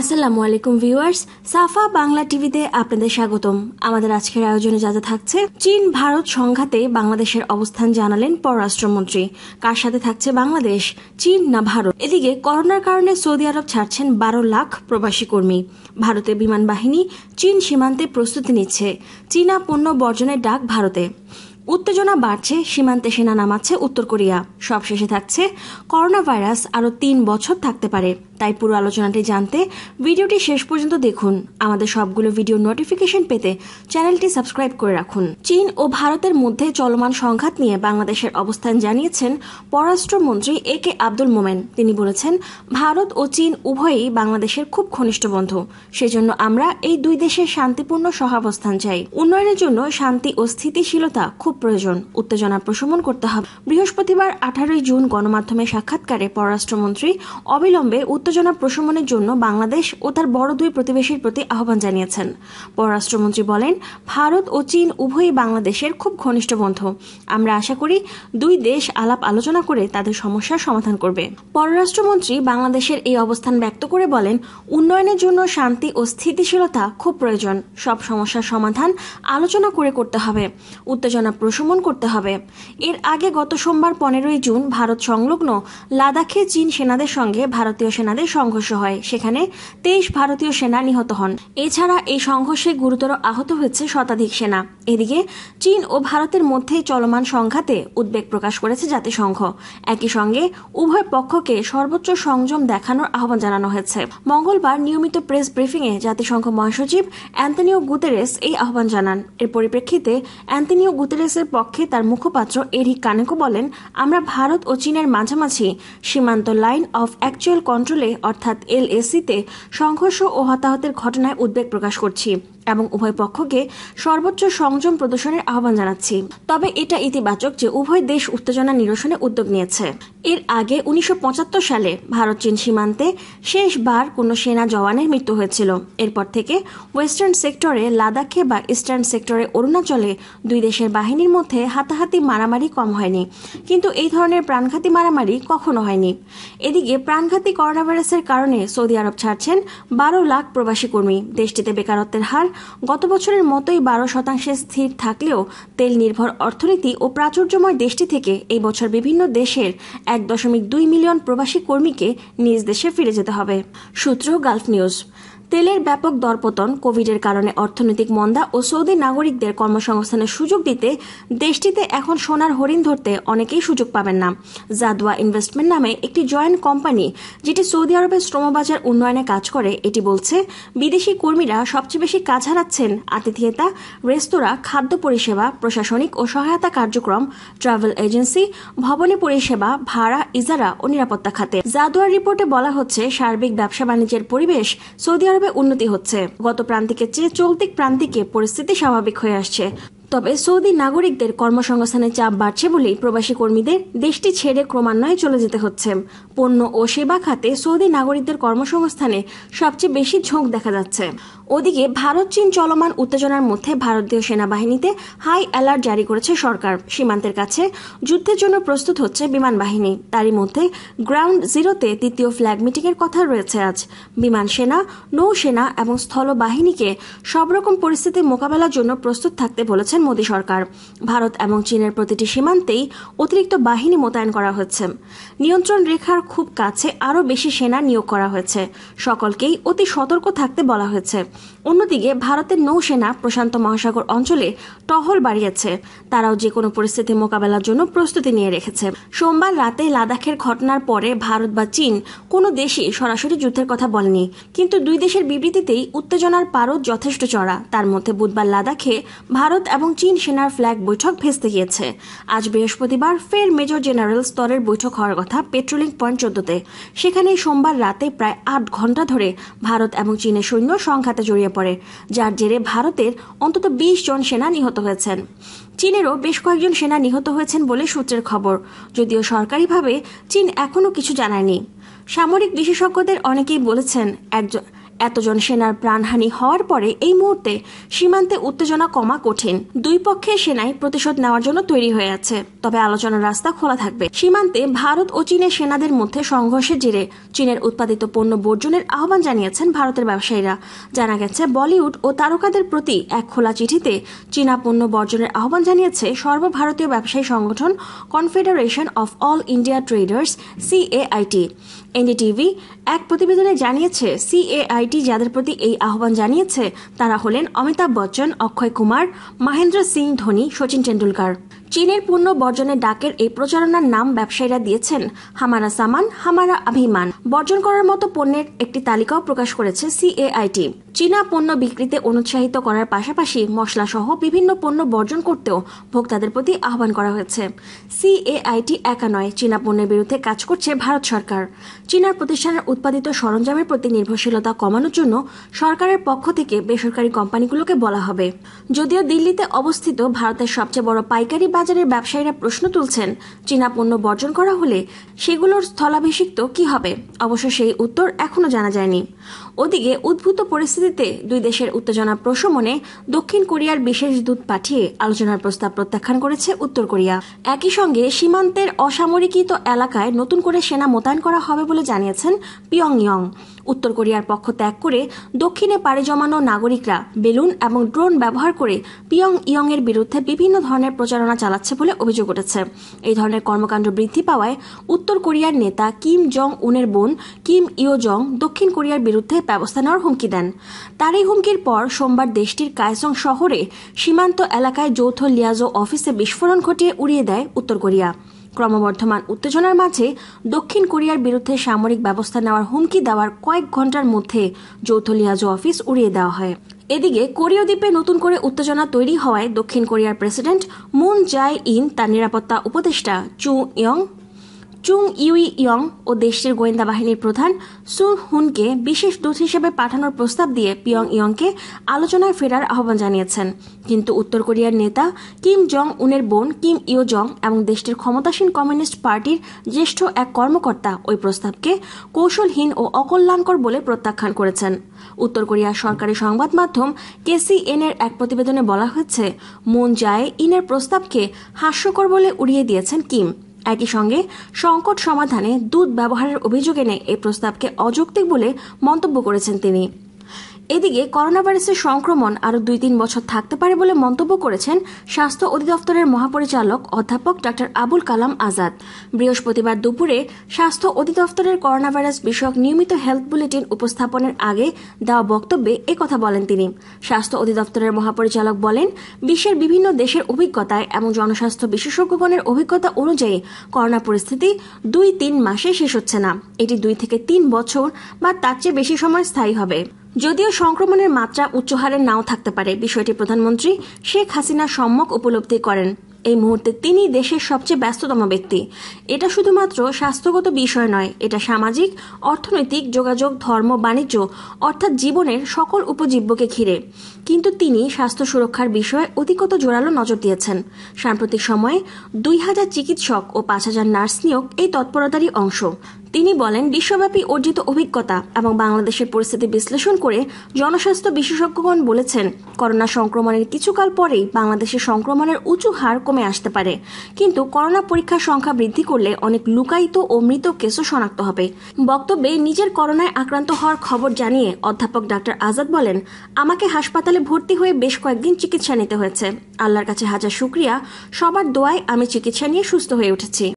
আসসালামু আলাইকুম ভিউয়ার্স সাফা বাংলা টিভিতে আপনাদের স্বাগতম আমাদের আজকের আয়োজনে যা যা থাকছে চীন ভারত সংঘাতে বাংলাদেশের অবস্থান জানালেন পররাষ্ট্রমন্ত্রী কার সাথে থাকছে বাংলাদেশ চীন না ভারত এদিকে করোনার কারণে সৌদি আরব ছাড়ছেন বারো লাখ প্রবাসী কর্মী ভারতের বিমান বাহিনী চীন সীমান্তে প্রস্তুতি নিচ্ছে চীনা পণ্য বর্জনের ডাক ভারতে উত্তেজনা বাড়ছে সীমান্তে সেনা নামাচ্ছে উত্তর কোরিয়া সবশেষে থাকছে করোনা ভাইরাস আরও তিন বছর থাকতে পারে তাই পুরো আলোচনাটি জানতে ভিডিওটি শেষ পর্যন্ত দেখুন আমাদের সবগুলো ভিডিও নোটিফিকেশন পেতে চ্যানেলটি সাবস্ক্রাইব করে রাখুন চীন ও ভারতের মধ্যে চলমান সংঘাত নিয়ে বাংলাদেশের অবস্থান জানিয়েছেন পররাষ্ট্রমন্ত্রী এ কে আব্দুল মোমেন তিনি বলেছেন ভারত ও চীন উভয়ই বাংলাদেশের খুব ঘনিষ্ঠ বন্ধু সেজন্য আমরা এই দুই দেশের শান্তিপূর্ণ সহাবস্থান চাই উন্নয়নের জন্য শান্তি ও স্থিতিশীলতা খুব প্রয়োজন উত্তেজনা প্রশমন করতে হবে বৃহস্পতিবার আঠারোই জুন গণমাধ্যমে সাক্ষাৎকারে পররাষ্ট্রমন্ত্রী অবিলম্বে উত্তেজনা প্রশমনের জন্য বাংলাদেশ ও তার বড় দুই প্রতিবেশীর প্রতি আহ্বান জানিয়েছেন পররাষ্ট্রমন্ত্রী বলেন ভারত ও চীন উভয়ই বাংলাদেশের খুব ঘনিষ্ঠ বন্ধু আমরা আশা করি দুই দেশ আলাপ আলোচনা করে তাদের সমস্যার সমাধান করবে পররাষ্ট্রমন্ত্রী বাংলাদেশের এই অবস্থান ব্যক্ত করে বলেন উন্নয়নের জন্য শান্তি ও স্থিতিশীলতা খুব প্রয়োজন সব সমস্যার সমাধান আলোচনা করে করতে হবে উত্তেজনা প্রশমন করতে হবে এর আগে গত সোমবার পনেরোই জুন ভারত সংলগ্ন লাদাখে চীন সেনাদের সঙ্গে ভারতীয় সেনাদের সেনাদের সংঘর্ষ হয় সেখানে তেইশ ভারতীয় সেনা নিহত হন এছাড়া এই সংঘর্ষে গুরুতর আহত হয়েছে শতাধিক সেনা এদিকে চীন ও ভারতের মধ্যে চলমান সংঘাতে উদ্বেগ প্রকাশ করেছে জাতিসংঘ একই সঙ্গে উভয় পক্ষকে সর্বোচ্চ সংযম দেখানোর আহ্বান জানানো হয়েছে মঙ্গলবার নিয়মিত প্রেস ব্রিফিংয়ে জাতিসংঘ মহাসচিব অ্যান্তনিও গুতেরেস এই আহ্বান জানান এর পরিপ্রেক্ষিতে অ্যান্তনিও গুতেরেসের পক্ষে তার মুখপাত্র এরিক কানেকো বলেন আমরা ভারত ও চীনের মাঝামাঝি সীমান্ত লাইন অফ অ্যাকচুয়াল কন্ট্রোলে অর্থাৎ এলএসিতে সংঘর্ষ ও হতাহতের ঘটনায় উদ্বেগ প্রকাশ করছি এবং উভয় পক্ষকে সর্বোচ্চ সংযম প্রদর্শনের আহ্বান জানাচ্ছি তবে এটা ইতিবাচক যে উভয় দেশ উত্তেজনা নিরসনে উদ্যোগ নিয়েছে এর আগে উনিশশো সালে ভারত চীন সীমান্তে শেষবার কোনো সেনা জওয়ানের মৃত্যু হয়েছিল এরপর থেকে ওয়েস্টার্ন সেক্টরে লাদাখে বা ইস্টার্ন সেক্টরে অরুণাচলে দুই দেশের বাহিনীর মধ্যে হাতাহাতি মারামারি কম হয়নি কিন্তু এই ধরনের প্রাণঘাতী মারামারি কখনো হয়নি এদিকে প্রাণঘাতী করোনাভাইরাসের কারণে সৌদি আরব ছাড়ছেন বারো লাখ প্রবাসী কর্মী দেশটিতে বেকারত্বের হার গত বছরের মতোই বারো শতাংশে স্থির থাকলেও তেল নির্ভর অর্থনীতি ও প্রাচুর্যময় দেশটি থেকে এই বছর বিভিন্ন দেশের এক দশমিক দুই মিলিয়ন প্রবাসী কর্মীকে নিজ দেশে ফিরে যেতে হবে সূত্র গালফ নিউজ তেলের ব্যাপক দরপতন কোভিডের কারণে অর্থনৈতিক মন্দা ও সৌদি নাগরিকদের কর্মসংস্থানের সুযোগ দিতে দেশটিতে এখন সোনার হরিণ ধরতে অনেকেই সুযোগ পাবেন না জাদুয়া ইনভেস্টমেন্ট নামে একটি জয়েন্ট কোম্পানি যেটি সৌদি আরবের শ্রমবাজার উন্নয়নে কাজ করে এটি বলছে বিদেশি কর্মীরা সবচেয়ে বেশি কাজ হারাচ্ছেন আতিথিয়েতা রেস্তোরাঁ খাদ্য পরিষেবা প্রশাসনিক ও সহায়তা কার্যক্রম ট্রাভেল এজেন্সি ভবনে পরিষেবা ভাড়া ইজারা ও নিরাপত্তা খাতে জাদুয়ার রিপোর্টে বলা হচ্ছে সার্বিক ব্যবসা বাণিজ্যের পরিবেশ সৌদি ধারাবাহিকভাবে উন্নতি হচ্ছে গত প্রান্তিকের চেয়ে চলতি প্রান্তিকে পরিস্থিতি স্বাভাবিক হয়ে আসছে তবে সৌদি নাগরিকদের কর্মসংস্থানের চাপ বাড়ছে বলেই প্রবাসী কর্মীদের দেশটি ছেড়ে ক্রমান্বয়ে চলে যেতে হচ্ছে পণ্য ও সেবা খাতে সৌদি নাগরিকদের কর্মসংস্থানে সবচেয়ে বেশি ঝোঁক দেখা যাচ্ছে ওদিকে ভারত চীন চলমান উত্তেজনার মধ্যে ভারতীয় সেনাবাহিনীতে হাই অ্যালার্ট জারি করেছে সরকার সীমান্তের কাছে যুদ্ধের জন্য প্রস্তুত হচ্ছে বিমান বাহিনী তারই মধ্যে গ্রাউন্ড জিরোতে তৃতীয় ফ্ল্যাগ মিটিংয়ের কথা রয়েছে আজ বিমান সেনা নৌসেনা এবং স্থল বাহিনীকে সব রকম পরিস্থিতি মোকাবেলার জন্য প্রস্তুত থাকতে বলেছে করেছেন মোদী সরকার ভারত এবং চীনের প্রতিটি সীমান্তেই অতিরিক্ত বাহিনী মোতায়েন করা হচ্ছে নিয়ন্ত্রণ রেখার খুব কাছে আরও বেশি সেনা নিয়োগ করা হয়েছে সকলকেই অতি সতর্ক থাকতে বলা হয়েছে অন্যদিকে ভারতের নৌসেনা প্রশান্ত মহাসাগর অঞ্চলে টহল বাড়িয়েছে তারাও যে কোনো পরিস্থিতি মোকাবেলার জন্য প্রস্তুতি নিয়ে রেখেছে সোমবার রাতে লাদাখের ঘটনার পরে ভারত বা চীন কোনো দেশই সরাসরি যুদ্ধের কথা বলেনি কিন্তু দুই দেশের বিবৃতিতেই উত্তেজনার পারদ যথেষ্ট চড়া তার মধ্যে বুধবার লাদাখে ভারত এবং চীন সেনার ফ্ল্যাগ বৈঠক ভেস্তে গিয়েছে আজ বৃহস্পতিবার ফের মেজর জেনারেল স্তরের বৈঠক হওয়ার কথা পেট্রোলিং পয়েন্ট চোদ্দতে সেখানে সোমবার রাতে প্রায় আট ঘন্টা ধরে ভারত এবং চীনের সৈন্য সংঘাতে জড়িয়ে পড়ে যার জেরে ভারতের অন্তত বিশ জন সেনা নিহত হয়েছেন চীনেরও বেশ কয়েকজন সেনা নিহত হয়েছেন বলে সূত্রের খবর যদিও সরকারিভাবে চীন এখনও কিছু জানায়নি সামরিক বিশেষজ্ঞদের অনেকেই বলেছেন একজন এতজন সেনার প্রাণহানি হওয়ার পরে এই মুহূর্তে সীমান্তে উত্তেজনা কমা কঠিন দুই পক্ষের সেনাই প্রতিশোধ নেওয়ার জন্য তৈরি হয়ে আছে তবে আলোচনার রাস্তা খোলা থাকবে সীমান্তে ভারত ও চীনের সেনাদের মধ্যে সংঘর্ষের জেরে চীনের উৎপাদিত পণ্য বর্জনের আহ্বান জানিয়েছেন ভারতের ব্যবসায়ীরা জানা গেছে বলিউড ও তারকাদের প্রতি এক খোলা চিঠিতে চীনা পণ্য বর্জনের আহ্বান জানিয়েছে সর্বভারতীয় ব্যবসায়ী সংগঠন confederation of all India traders C A I T N D T V এক প্রতিবেদনে জানিয়েছে সিএআইটি যাদের প্রতি এই আহ্বান জানিয়েছে তারা হলেন অমিতাভ বচ্চন অক্ষয় কুমার মাহেন্দ্র সিং ধোনি শচীন টেন্ডুলকার চীনের পূর্ণ বর্জনের ডাকের এই প্রচারণার নাম ব্যবসায়ীরা দিয়েছেন হামারা সামান হামারা আভিমান বর্জন করার মতো পণ্যের একটি তালিকাও প্রকাশ করেছে সিএআইটি চীনা পণ্য বিক্রিতে অনুৎসাহিত করার পাশাপাশি মশলা সহ বিভিন্ন পণ্য বর্জন করতেও ভোক্তাদের প্রতি আহ্বান করা হয়েছে সিএআইটি একা নয় চীনা পণ্যের বিরুদ্ধে কাজ করছে ভারত সরকার চীনার প্রতিষ্ঠানের উৎপাদিত সরঞ্জামের প্রতি নির্ভরশীলতা কমানোর জন্য সরকারের পক্ষ থেকে বেসরকারি কোম্পানিগুলোকে বলা হবে যদিও দিল্লিতে অবস্থিত ভারতের সবচেয়ে বড় পাইকারি বাজারের ব্যবসায়ীরা প্রশ্ন তুলছেন চীনা পণ্য বর্জন করা হলে সেগুলোর স্থলাভিষিক্ত কি হবে অবশ্য সেই উত্তর এখনও জানা যায়নি ওদিকে উদ্ভূত পরিস্থিতিতে দুই দেশের উত্তেজনা প্রশমনে দক্ষিণ কোরিয়ার বিশেষ দূত পাঠিয়ে আলোচনার প্রস্তাব প্রত্যাখ্যান করেছে উত্তর কোরিয়া একই সঙ্গে সীমান্তের অসামরিকিত এলাকায় নতুন করে সেনা মোতায়েন করা হবে বলে জানিয়েছেন পিয়ংইয়ং উত্তর কোরিয়ার পক্ষ ত্যাগ করে দক্ষিণে পাড়ি জমানো নাগরিকরা বেলুন এবং ড্রোন ব্যবহার করে পিয়ং ইয়ং এর বিরুদ্ধে বিভিন্ন ধরনের প্রচারণা চালাচ্ছে বলে অভিযোগ উঠেছে এই ধরনের কর্মকাণ্ড বৃদ্ধি পাওয়ায় উত্তর কোরিয়ার নেতা কিম জং উনের বোন কিম ইয়ো জং দক্ষিণ কোরিয়ার বিরুদ্ধে ব্যবস্থা নেওয়ার হুমকি দেন তার এই হুমকির পর সোমবার দেশটির কায়সং শহরে সীমান্ত এলাকায় যৌথ লিয়াজো অফিসে বিস্ফোরণ ঘটিয়ে উড়িয়ে দেয় উত্তর কোরিয়া ক্রমবর্ধমান উত্তেজনার মাঝে দক্ষিণ কোরিয়ার বিরুদ্ধে সামরিক ব্যবস্থা নেওয়ার হুমকি দেওয়ার কয়েক ঘন্টার মধ্যে যৌথ লিয়াজো অফিস উড়িয়ে দেওয়া হয় এদিকে কোরীয় দ্বীপে নতুন করে উত্তেজনা তৈরি হওয়ায় দক্ষিণ কোরিয়ার প্রেসিডেন্ট মুন জাই ইন তার নিরাপত্তা উপদেষ্টা Chu Young Chung Eui Yong ও দেশটির গোয়েন্দা বাহিনীর প্রধান সুন হুনকে বিশেষ দূত হিসেবে পাঠানোর প্রস্তাব দিয়ে পিয়ং ইয়ংকে আলোচনায় ফেরার আহ্বান জানিয়েছেন কিন্তু উত্তর কোরিয়ার নেতা কিম জং উনের বোন কিম ইয়ো জং এবং দেশটির ক্ষমতাসীন কমিউনিস্ট পার্টির জ্যেষ্ঠ এক কর্মকর্তা ওই প্রস্তাবকে কৌশলহীন ও অকল্যাণকর বলে প্রত্যাখ্যান করেছেন উত্তর কোরিয়ার সরকারি সংবাদ মাধ্যম কেসিএন এর এক প্রতিবেদনে বলা হয়েছে মুন জায়ে ইনের প্রস্তাবকে হাস্যকর বলে উড়িয়ে দিয়েছেন কিম একই সঙ্গে সংকট সমাধানে দুধ ব্যবহারের অভিযোগ এনে এই প্রস্তাবকে অযৌক্তিক বলে মন্তব্য করেছেন তিনি এদিকে করোনা ভাইরাসের সংক্রমণ আরও দুই তিন বছর থাকতে পারে বলে মন্তব্য করেছেন স্বাস্থ্য অধিদপ্তরের মহাপরিচালক অধ্যাপক ডাক্তার আবুল কালাম আজাদ বৃহস্পতিবার দুপুরে স্বাস্থ্য অধিদপ্তরের করোনা ভাইরাস বিষয়ক নিয়মিত হেলথ বুলেটিন উপস্থাপনের আগে দেওয়া বক্তব্যে কথা বলেন তিনি স্বাস্থ্য অধিদপ্তরের মহাপরিচালক বলেন বিশ্বের বিভিন্ন দেশের অভিজ্ঞতায় এবং জনস্বাস্থ্য বিশেষজ্ঞগণের অভিজ্ঞতা অনুযায়ী করোনা পরিস্থিতি দুই তিন মাসে শেষ হচ্ছে না এটি দুই থেকে তিন বছর বা তার চেয়ে বেশি সময় স্থায়ী হবে যদিও সংক্রমণের মাত্রা উচ্চ হারে নাও থাকতে পারে বিষয়টি প্রধানমন্ত্রী শেখ হাসিনা সম্যক উপলব্ধি করেন এই মুহূর্তে তিনি দেশের সবচেয়ে ব্যস্ততম ব্যক্তি এটা শুধুমাত্র স্বাস্থ্যগত বিষয় নয় এটা সামাজিক অর্থনৈতিক যোগাযোগ ধর্ম বাণিজ্য অর্থাৎ জীবনের সকল উপজীব্যকে ঘিরে কিন্তু তিনি স্বাস্থ্য সুরক্ষার বিষয়ে অধিকত জোরালো নজর দিয়েছেন সাম্প্রতিক সময়ে দুই হাজার চিকিৎসক ও পাঁচ হাজার নার্স নিয়োগ এই তৎপরতারই অংশ তিনি বলেন বিশ্বব্যাপী অর্জিত অভিজ্ঞতা এবং বাংলাদেশের পরিস্থিতি বিশ্লেষণ করে জনস্বাস্থ্য বিশেষজ্ঞগণ বলেছেন করোনা সংক্রমণের কিছুকাল পরেই বাংলাদেশে সংক্রমণের উঁচু হার কমে আসতে পারে কিন্তু করোনা পরীক্ষার সংখ্যা বৃদ্ধি করলে অনেক লুকায়িত ও মৃত কেসও শনাক্ত হবে বক্তব্যে নিজের করোনায় আক্রান্ত হওয়ার খবর জানিয়ে অধ্যাপক ডাক্তার আজাদ বলেন আমাকে হাসপাতালে ভর্তি হয়ে বেশ কয়েকদিন চিকিৎসা নিতে হয়েছে আল্লাহর কাছে হাজার শুক্রিয়া সবার দোয়ায় আমি চিকিৎসা নিয়ে সুস্থ হয়ে উঠেছি